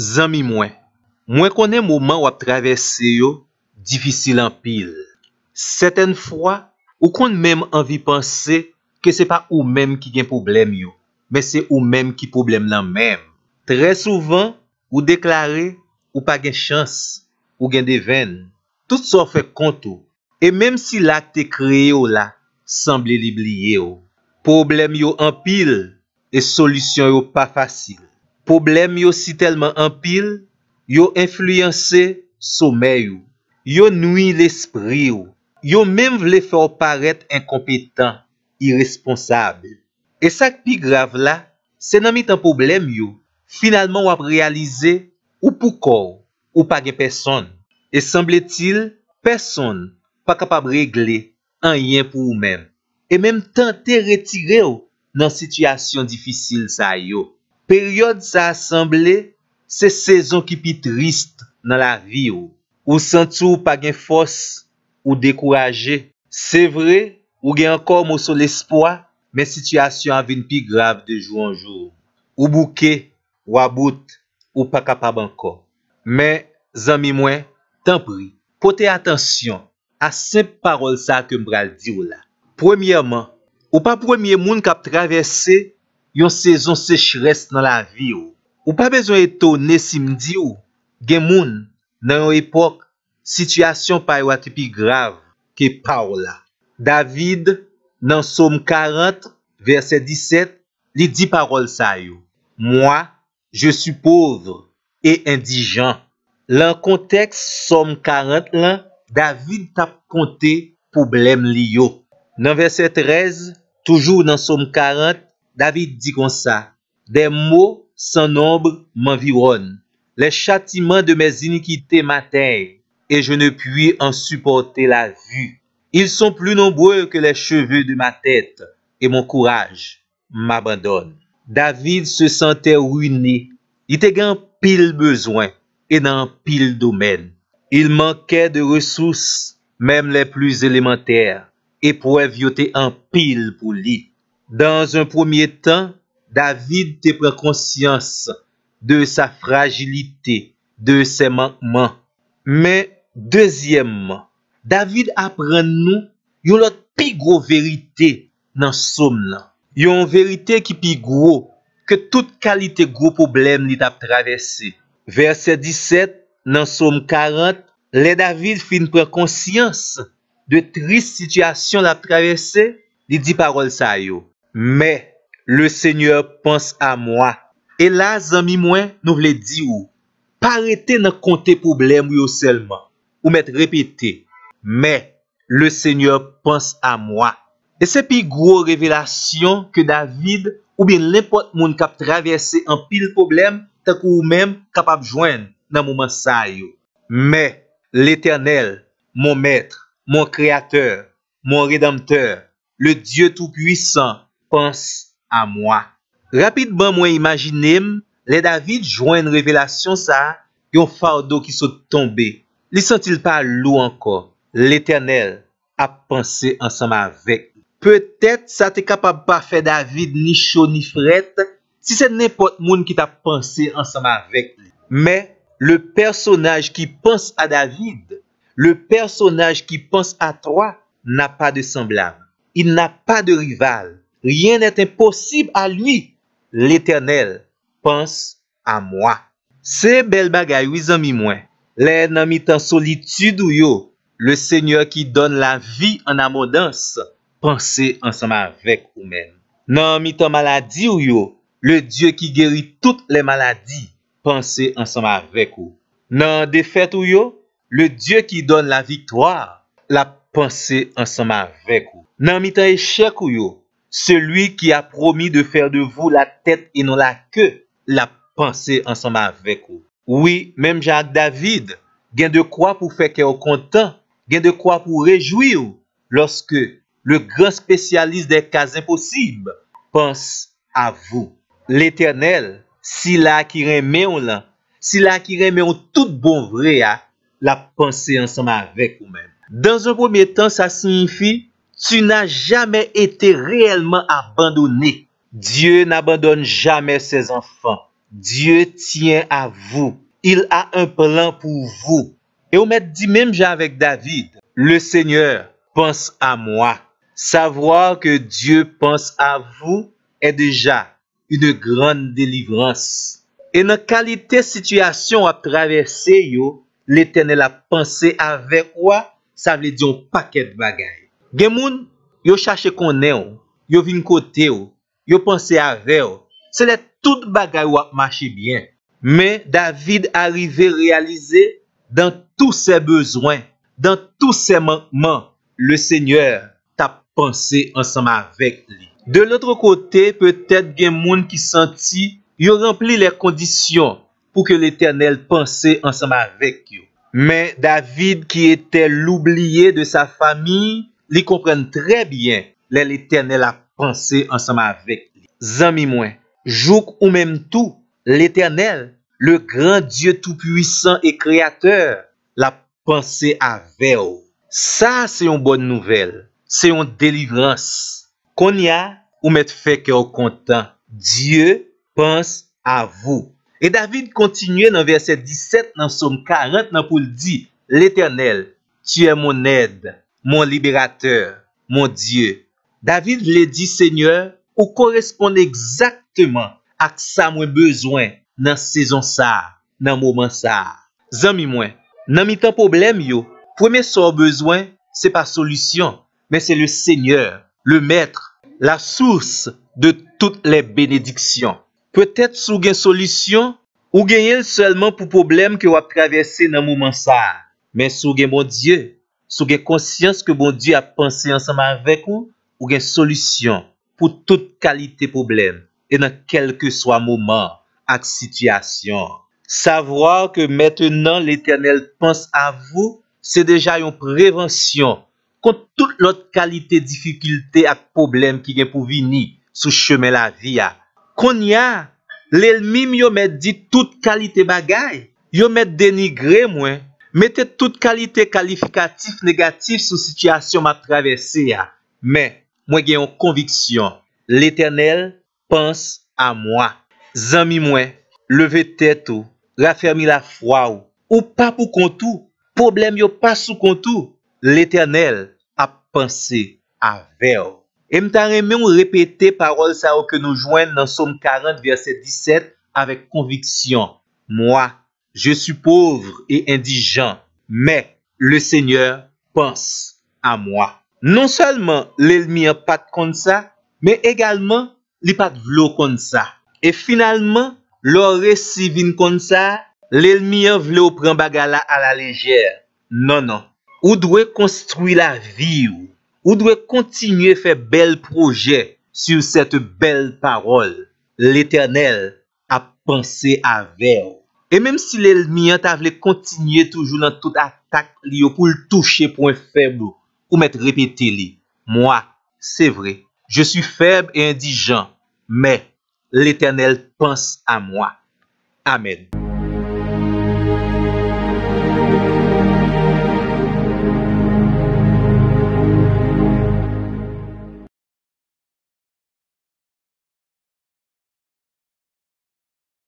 Zami mwen, mwen konen mouman wap travese yo Difisil an pil Serten fwa, ou konen menm anvi panse Ke se pa ou menm ki gen poublem yo Men se ou menm ki poublem nan menm Tre souvan, ou deklare ou pa gen chans Ou gen de ven Tout son fe konto E menm si lak te kreye yo la Sanble li bliye yo Poublem yo an pil E solisyon yo pa fasil Poblèm yo si tèlman anpil, yo enfluyansè somè yo. Yo noui l'esprè yo. Yo mèm vle fè ou paret enkompetan, irresponsabè. E sak pi grav la, se nan mit anpoblèm yo, finalman wap realize ou pou kor, ou pa gen person. E sanble til, person pa kapab regle anyen pou ou mèm. E mèm tan te retire ou nan situasyon difisil sa yo. Periode sa asemble, se sezon ki pi trist nan la vi ou. Ou sentou pa gen fos ou dekouraje. Se vre ou gen ankom ou sol espoa, men situasyon avin pi grav de jou anjou. Ou bouke, ou about, ou pa kapab anko. Men, zanmi mwen, tanpri, potey atensyon a semp parol sa ke mbral di ou la. Premiyaman, ou pa premye moun kap travese, yon sezon sech res nan la vi ou. Ou pa bezon eto nesim di ou, gen moun nan yon epok, sityasyon pa yon atipi grav ke parla. David nan som 40, verse 17, li di parol sa yo. Moi, je su povre e indijan. Lan konteks som 40 lan, David tap konti poublem li yo. Nan verse 13, toujou nan som 40, David di kon sa, dey mou san nombre m'environ. Le chatiman de me zinikite ma tey, e je ne pwi en suporte la vu. Il son plu nombouye ke le cheveu de ma tete, e mon kouraj m'abandon. David se sante runi, ite gen pil bezwen, e nan pil domen. Il manke de resous, mem le plu elementer, e pou evyote en pil pou li. Dans un premier tan, David te prekonsyans de sa fragilite, de se mankman. Men, dezyemman, David apren nou yon lot pi gro verite nan som nan. Yon verite ki pi gro, ke tout kalite gro problem li tap travesse. Verset 17 nan som 40, le David fin prekonsyans de trist sityasyon la travesse li di parol sa yo. «Mè, le Seigneur pense a mwa.» E la, zanmi mwen nou vle di ou, parete nan konte poublem ou yo selman, ou mèt repete, «Mè, le Seigneur pense a mwa.» E se pi gro revelasyon ke David, ou bin l'impot moun kap travesse an pil poublem, tak ou mèm kap ap jwen nan mou mensay yo. «Mè, l'Eternel, mon Mètre, mon Kreateur, mon Redempteur, le Diyo tout-puissant, Pense a mwa. Rapidman mwen imajinem, le David jwen yon revelasyon sa, yon fardou ki sou tombe. Li sentil pa lou ankor. L'Eternel a pense ansam avek li. Petet sa te kapab pa fe David ni chou ni fret, si se nepot moun ki ta pense ansam avek li. Me, le personaj ki pense a David, le personaj ki pense a twa, na pa de semblame. Il na pa de rival. Rien net imposib a lui. L'Eternel pense a mwa. Se bel bagay wizen mi mwen, le nan mitan solitude ou yo, le seigneur ki don la vi an amodans, pense ansama vek ou men. Nan mitan maladi ou yo, le dieu ki geri tout le maladi, pense ansama vek ou. Nan defet ou yo, le dieu ki don la viktor, la pense ansama vek ou. Nan mitan eshek ou yo, Selwi ki a promi de fer de vou la tèt E non la ke la panse ansama vek ou Ouwi, menm jan David Gen de kwa pou feke ou kontan Gen de kwa pou rejoui ou Lorske le gran spesyalist de kazen posib Panse a vou L'Eternel, si la ki reme ou lan Si la ki reme ou tout bon vre ya La panse ansama vek ou men Dans un pwemye tan sa sinifi Tu na jamey ete reyelman abandonne. Diyo nan abandonne jamey sez anfan. Diyo tiyen a vou. Il a un plan pou vou. E ou met di menm javek David. Le seigneur pense a mwa. Savoar ke Diyo pense a vou e deja yu de gran delivrans. E nan kalite situasyon a travesse yo, le tene la pense avek wwa, sa vle diyon paket bagay. Gen moun yo chache konen yo, yo vin kote yo, yo panse ave yo, se le tout bagay wap mache byen. Men David arive realize dan tou se bezwen, dan tou se manman, le seigneur ta panse ansam avek li. De l'otre kote, petet gen moun ki santi, yo rempli le kondisyon pou ke l'Eternel panse ansam avek yo. Li komprenne tre bien lè l'Eternel a pansè ansama avèk li. Zan mi mwen, jouk ou mèm tou, l'Eternel, le gran Diyo tout puissan e kreatèr, la pansè avè ou. Sa se yon bon nouvel, se yon delivrans, kon ya ou mèt fè kè ou kontan, Diyo pans avou. E David kontinye nan versè 17 nan som 40 nan pou l'di, l'Eternel, tiè mounèd. Mon liberateur, mon dieu. David le di seigneur ou koresponde ekzakteman ak sa mwen bezwen nan sezon sa, nan mouman sa. Zan mi mwen, nan mi tan problem yo. Pweme sa o bezwen, se pa solusyon, men se le seigneur, le metre, la souse de tout le benediksyon. Petet sou gen solusyon ou gen yel selman pou problem ke wap travesse nan mouman sa. Men sou gen moun dieu. Sou gen konsyans ke bon di a pansi ansama avek ou Ou gen solisyon pou tout kalite pou blen E nan kelke swa mouman ak sityasyon Savro ke mettenan l'Eternel pans a vou Se deja yon prevensyon Kont tout lot kalite, difikilte ak pou blen ki gen pou vini Sou cheme la vi a Kon ya, l'elmim yo met di tout kalite bagay Yo met denigre mwen Mette tout kalite kalifikatif negatif sou sityasyon ma travese ya. Men, mwen genyon konviksyon. L'Eternel pans a mwen. Zanmi mwen, leve teto, rafermi la fwa ou. Ou pa pou kontou, problem yo pa sou kontou. L'Eternel a pansi a ver. E mta remen ou repete parol sa ou ke nou jwen nan som 40 verset 17 avek konviksyon. Mwen. Je sou povre e indijan, me le seigneur pense a mwa. Non salman l'elmian pat kon sa, me egalman li pat vlo kon sa. E finalman, lor resi vin kon sa, l'elmian vlo pren bagala a la lejere. Non, non. Ou dwe konstruy la vi ou, ou dwe kontinye fe bel proje sou set bel parol. L'eternel a pense a ver. E menm si lèl mi an ta vle kontinye toujou nan tout atak li yo pou l touche pou en feb ou met repete li. Mwa, se vre, je sou feb e indijan, men l'Eternel pense a mwa. Amen.